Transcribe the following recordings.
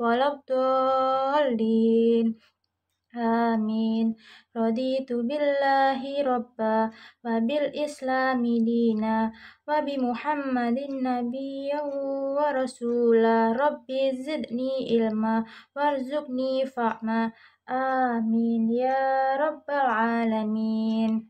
walabdolin. Amin. Raditu billahi robba wa bil islami dina wa bi muhammadin nabiyyahu wa rasula rabbi zidni ilma warzuqni fa'ma. Amin ya rabbal alamin.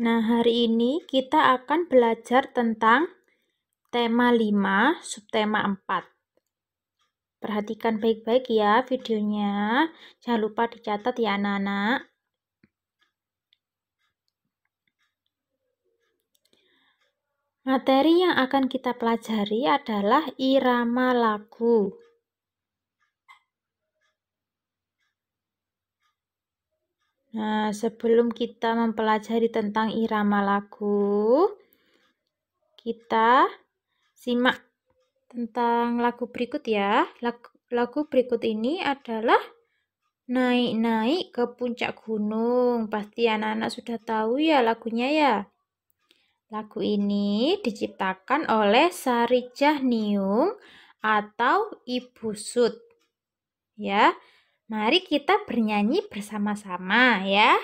Nah, hari ini kita akan belajar tentang tema 5, subtema 4. Perhatikan baik-baik ya videonya. Jangan lupa dicatat ya anak-anak. Materi yang akan kita pelajari adalah irama lagu. Nah, sebelum kita mempelajari tentang irama lagu, kita Simak tentang lagu berikut ya. Lagu, lagu berikut ini adalah naik-naik ke puncak gunung. Pasti anak-anak sudah tahu ya lagunya ya. Lagu ini diciptakan oleh Sarijah Niung atau Ibu Sud. Ya, mari kita bernyanyi bersama-sama ya.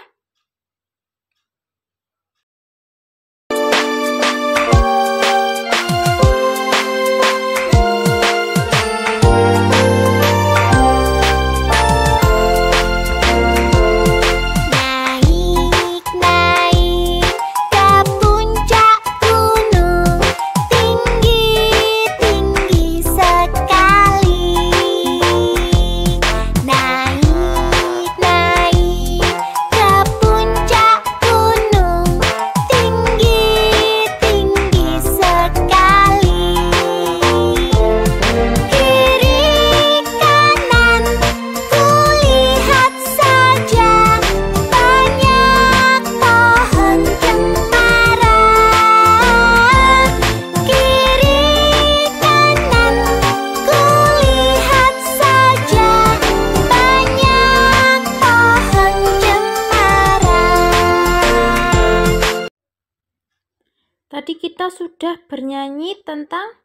nyanyi tentang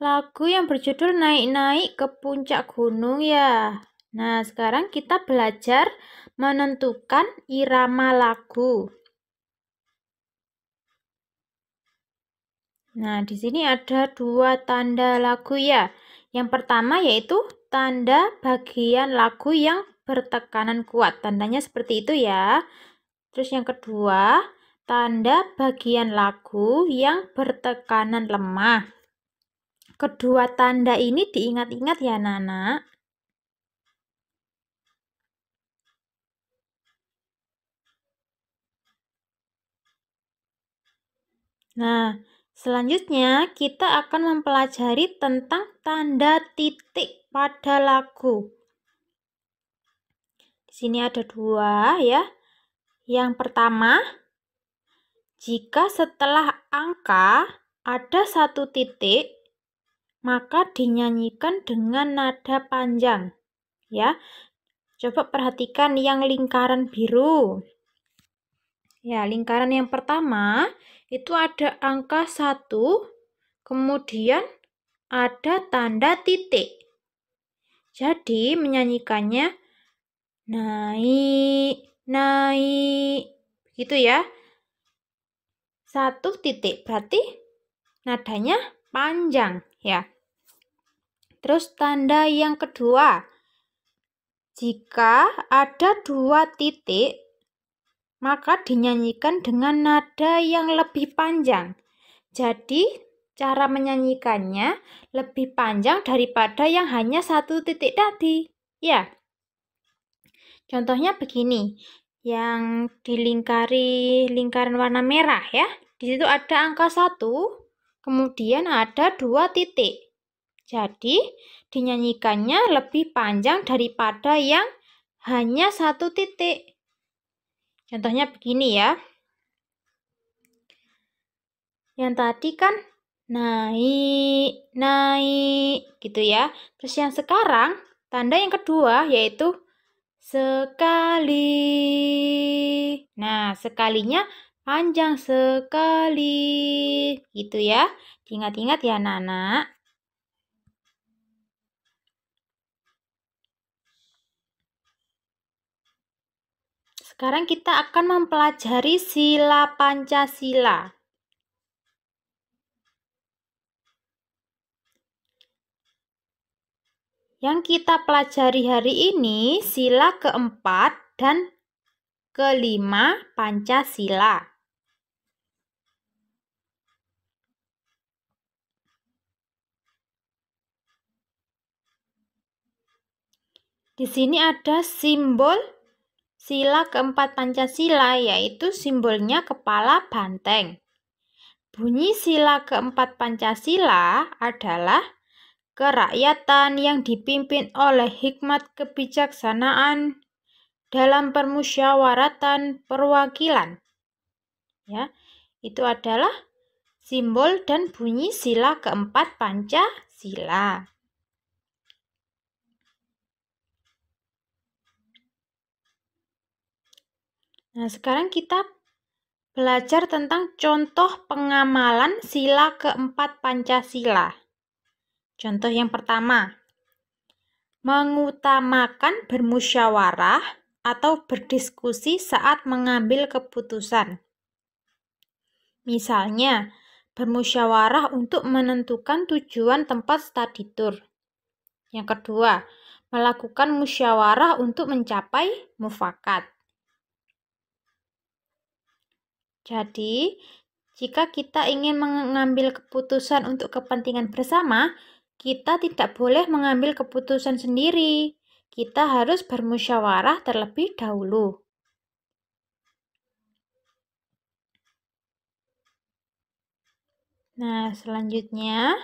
lagu yang berjudul Naik-Naik ke Puncak Gunung ya. Nah, sekarang kita belajar menentukan irama lagu. Nah, di sini ada dua tanda lagu ya. Yang pertama yaitu tanda bagian lagu yang bertekanan kuat. Tandanya seperti itu ya. Terus yang kedua, tanda bagian lagu yang bertekanan lemah. Kedua tanda ini diingat-ingat ya Nana. Nah, selanjutnya kita akan mempelajari tentang tanda titik pada lagu. Di sini ada dua ya. Yang pertama, jika setelah angka ada satu titik, maka dinyanyikan dengan nada panjang. Ya, coba perhatikan yang lingkaran biru. Ya, lingkaran yang pertama itu ada angka satu, kemudian ada tanda titik. Jadi menyanyikannya naik, naik, gitu ya satu titik berarti nadanya panjang ya. Terus tanda yang kedua, jika ada dua titik, maka dinyanyikan dengan nada yang lebih panjang. Jadi, cara menyanyikannya lebih panjang daripada yang hanya satu titik tadi. Ya. Contohnya begini, yang dilingkari lingkaran warna merah ya. Di situ ada angka 1, kemudian ada dua titik. Jadi, dinyanyikannya lebih panjang daripada yang hanya satu titik. Contohnya begini ya. Yang tadi kan naik, naik gitu ya. Terus yang sekarang, tanda yang kedua yaitu sekali. Nah, sekalinya panjang sekali. Gitu ya. Ingat-ingat ya, Nana. Sekarang kita akan mempelajari sila Pancasila. Yang kita pelajari hari ini sila keempat dan kelima Pancasila. Di sini ada simbol sila keempat Pancasila, yaitu simbolnya kepala banteng. Bunyi sila keempat Pancasila adalah kerakyatan yang dipimpin oleh hikmat kebijaksanaan dalam permusyawaratan perwakilan. Ya, itu adalah simbol dan bunyi sila keempat Pancasila. Nah, sekarang kita belajar tentang contoh pengamalan sila keempat Pancasila. Contoh yang pertama, mengutamakan bermusyawarah atau berdiskusi saat mengambil keputusan. Misalnya, bermusyawarah untuk menentukan tujuan tempat study tour. Yang kedua, melakukan musyawarah untuk mencapai mufakat. Jadi, jika kita ingin mengambil keputusan untuk kepentingan bersama, kita tidak boleh mengambil keputusan sendiri. Kita harus bermusyawarah terlebih dahulu. Nah, selanjutnya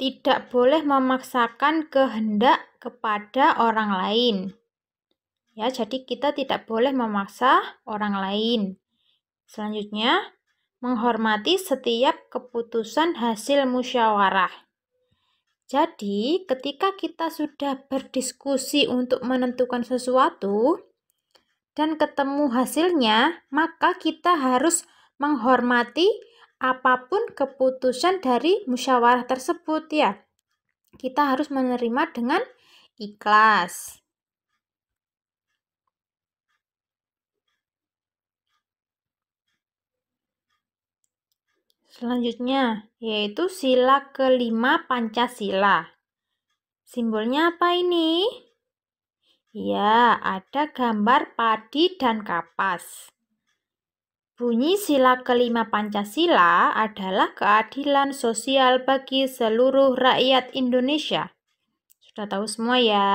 tidak boleh memaksakan kehendak kepada orang lain. Ya, jadi kita tidak boleh memaksa orang lain. Selanjutnya, menghormati setiap keputusan hasil musyawarah. Jadi, ketika kita sudah berdiskusi untuk menentukan sesuatu dan ketemu hasilnya, maka kita harus menghormati apapun keputusan dari musyawarah tersebut ya. Kita harus menerima dengan ikhlas. Selanjutnya, yaitu sila kelima Pancasila. Simbolnya apa ini? Ya, ada gambar padi dan kapas. Bunyi sila kelima Pancasila adalah keadilan sosial bagi seluruh rakyat Indonesia. Sudah tahu semua ya?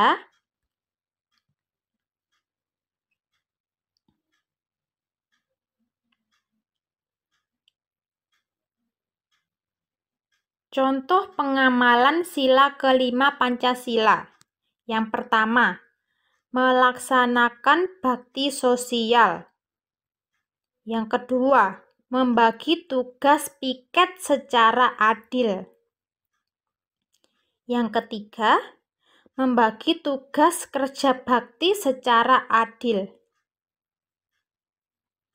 Contoh pengamalan sila kelima Pancasila. Yang pertama, melaksanakan bakti sosial. Yang kedua, membagi tugas piket secara adil. Yang ketiga, membagi tugas kerja bakti secara adil.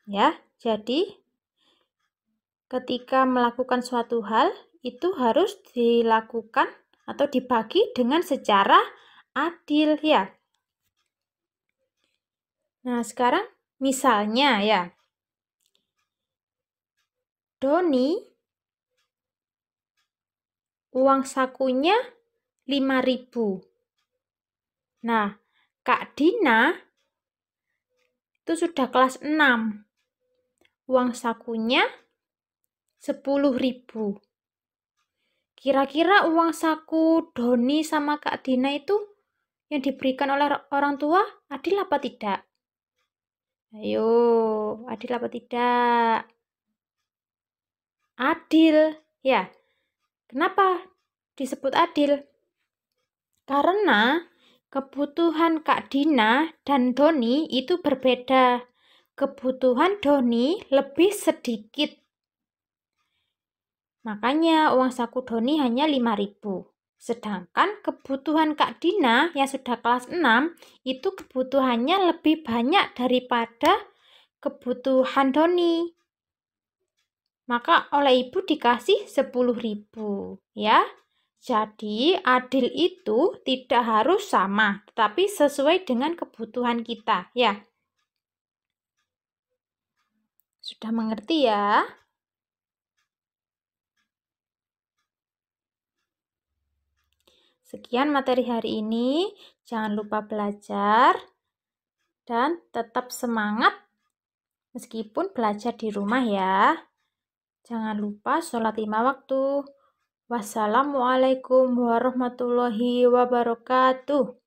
Ya, jadi ketika melakukan suatu hal, itu harus dilakukan atau dibagi dengan secara adil ya. Nah, sekarang misalnya ya. Doni uang sakunya 5000. Nah, Kak Dina itu sudah kelas 6. Uang sakunya 10.000. Kira-kira uang saku Doni sama Kak Dina itu yang diberikan oleh orang tua adil apa tidak? Ayo, adil apa tidak? Adil, ya. Kenapa disebut adil? Karena kebutuhan Kak Dina dan Doni itu berbeda. Kebutuhan Doni lebih sedikit Makanya uang saku Doni hanya 5000 Sedangkan kebutuhan Kak Dina yang sudah kelas 6 itu kebutuhannya lebih banyak daripada kebutuhan Doni. Maka oleh ibu dikasih 10.000 ya. Jadi adil itu tidak harus sama, tetapi sesuai dengan kebutuhan kita ya. Sudah mengerti ya? Sekian materi hari ini. Jangan lupa belajar dan tetap semangat meskipun belajar di rumah ya. Jangan lupa sholat lima waktu. Wassalamualaikum warahmatullahi wabarakatuh.